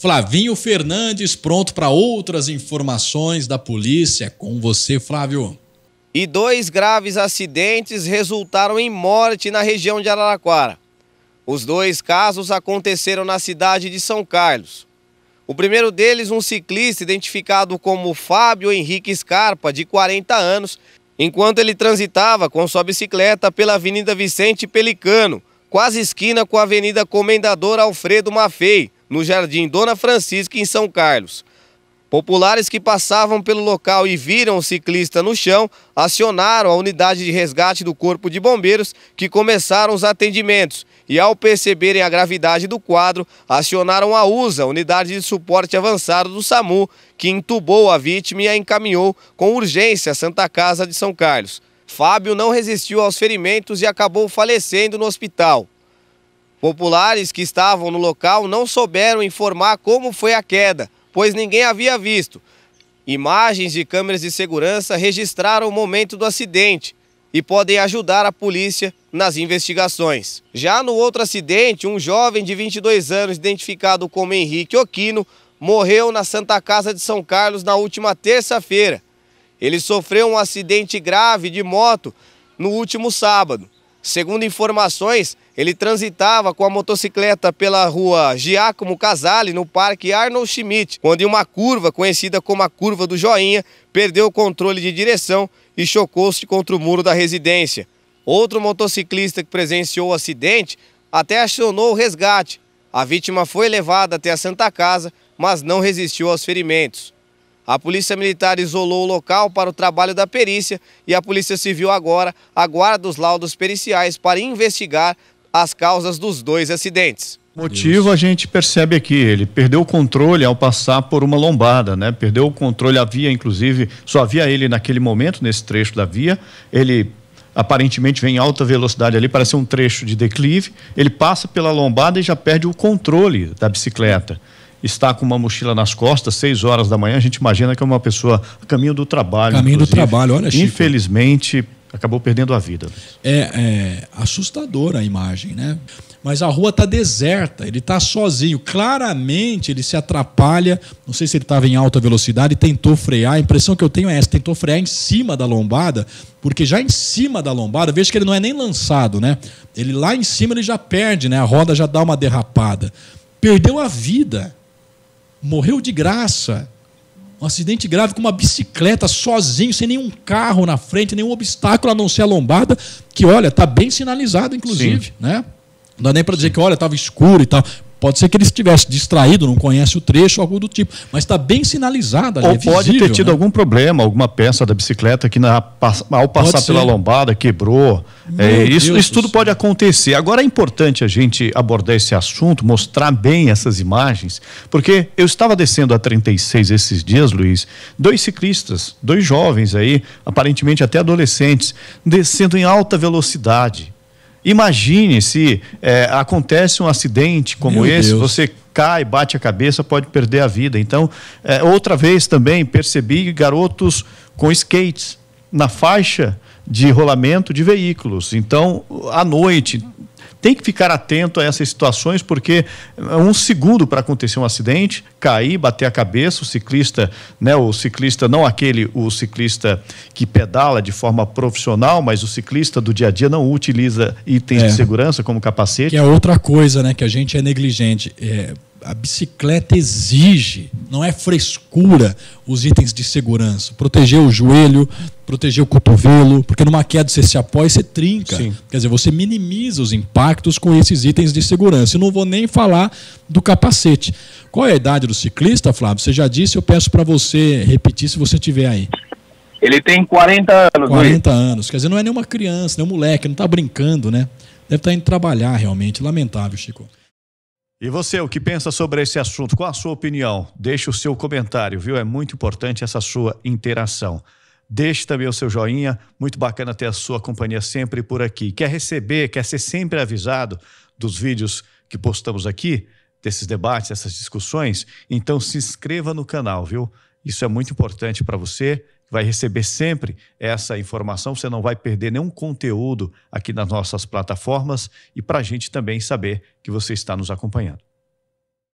Flavinho Fernandes, pronto para outras informações da polícia. É com você, Flávio. E dois graves acidentes resultaram em morte na região de Araraquara. Os dois casos aconteceram na cidade de São Carlos. O primeiro deles, um ciclista identificado como Fábio Henrique Scarpa, de 40 anos, enquanto ele transitava com sua bicicleta pela Avenida Vicente Pelicano, quase esquina com a Avenida Comendador Alfredo Maffei, no Jardim Dona Francisca, em São Carlos. Populares que passavam pelo local e viram o ciclista no chão acionaram a unidade de resgate do Corpo de Bombeiros, que começaram os atendimentos. E ao perceberem a gravidade do quadro, acionaram a USA, Unidade de Suporte Avançado do SAMU, que entubou a vítima e a encaminhou com urgência à Santa Casa de São Carlos. Fábio não resistiu aos ferimentos e acabou falecendo no hospital. Populares que estavam no local não souberam informar como foi a queda, pois ninguém havia visto. Imagens de câmeras de segurança registraram o momento do acidente e podem ajudar a polícia nas investigações. Já no outro acidente, um jovem de 22 anos, identificado como Henrique Oquino, morreu na Santa Casa de São Carlos na última terça-feira. Ele sofreu um acidente grave de moto no último sábado. Segundo informações, ele transitava com a motocicleta pela rua Giacomo Casale, no Parque Arnold Schmidt, quando em uma curva, conhecida como a Curva do Joinha, perdeu o controle de direção e chocou-se contra o muro da residência. Outro motociclista que presenciou o acidente até acionou o resgate. A vítima foi levada até a Santa Casa, mas não resistiu aos ferimentos. A Polícia Militar isolou o local para o trabalho da perícia e a Polícia Civil agora aguarda os laudos periciais para investigar as causas dos dois acidentes. Motivo a gente percebe aqui, ele perdeu o controle ao passar por uma lombada, né? Perdeu o controle, havia inclusive, só havia ele naquele momento, nesse trecho da via, ele aparentemente vem em alta velocidade ali, parece um trecho de declive, ele passa pela lombada e já perde o controle da bicicleta está com uma mochila nas costas, seis horas da manhã, a gente imagina que é uma pessoa a caminho do trabalho. Caminho inclusive. do trabalho, olha, Chico. Infelizmente, acabou perdendo a vida. É, é assustadora a imagem, né? Mas a rua está deserta, ele está sozinho. Claramente ele se atrapalha. Não sei se ele estava em alta velocidade, tentou frear. A impressão que eu tenho é essa: tentou frear em cima da lombada, porque já em cima da lombada, veja que ele não é nem lançado, né? Ele lá em cima ele já perde, né? A roda já dá uma derrapada. Perdeu a vida morreu de graça. Um acidente grave com uma bicicleta, sozinho, sem nenhum carro na frente, nenhum obstáculo a não ser a lombada, que olha, está bem sinalizado, inclusive. Né? Não dá nem para dizer que, olha, estava escuro e tal. Pode ser que ele estivesse distraído, não conhece o trecho, algo do tipo, mas está bem sinalizado ali. Ou é visível, pode ter tido né? algum problema, alguma peça da bicicleta que na, ao passar pela lombada quebrou. É, isso, isso tudo pode acontecer. Agora é importante a gente abordar esse assunto, mostrar bem essas imagens, porque eu estava descendo a 36 esses dias, Luiz, dois ciclistas, dois jovens aí, aparentemente até adolescentes, descendo em alta velocidade Imagine se é, acontece um acidente como Meu esse, Deus. você cai, bate a cabeça, pode perder a vida. Então, é, outra vez também percebi garotos com skates na faixa de rolamento de veículos. Então, à noite, tem que ficar atento a essas situações, porque eh, um segundo para acontecer um acidente, cair, bater a cabeça, o ciclista, né, o ciclista, não aquele, o ciclista que pedala de forma profissional, mas o ciclista do dia a dia não utiliza itens é. de segurança como capacete. Que é outra coisa, né, que a gente é negligente. É, a bicicleta exige, não é frescura os itens de segurança. Proteger o joelho, proteger o cotovelo, porque numa queda você se apoia e você trinca. Sim. Quer dizer, você minimiza os impactos com esses itens de segurança. E não vou nem falar do capacete. Qual é a idade do ciclista, Flávio? Você já disse, eu peço para você repetir se você tiver aí. Ele tem 40 anos. 40 anos. Quer dizer, não é nenhuma criança, nem um moleque, não está brincando, né? Deve estar tá indo trabalhar realmente. Lamentável, Chico. E você, o que pensa sobre esse assunto? Qual a sua opinião? Deixe o seu comentário, viu? É muito importante essa sua interação. Deixe também o seu joinha, muito bacana ter a sua companhia sempre por aqui. Quer receber, quer ser sempre avisado dos vídeos que postamos aqui, desses debates, dessas discussões? Então se inscreva no canal, viu? Isso é muito importante para você vai receber sempre essa informação, você não vai perder nenhum conteúdo aqui nas nossas plataformas e para a gente também saber que você está nos acompanhando.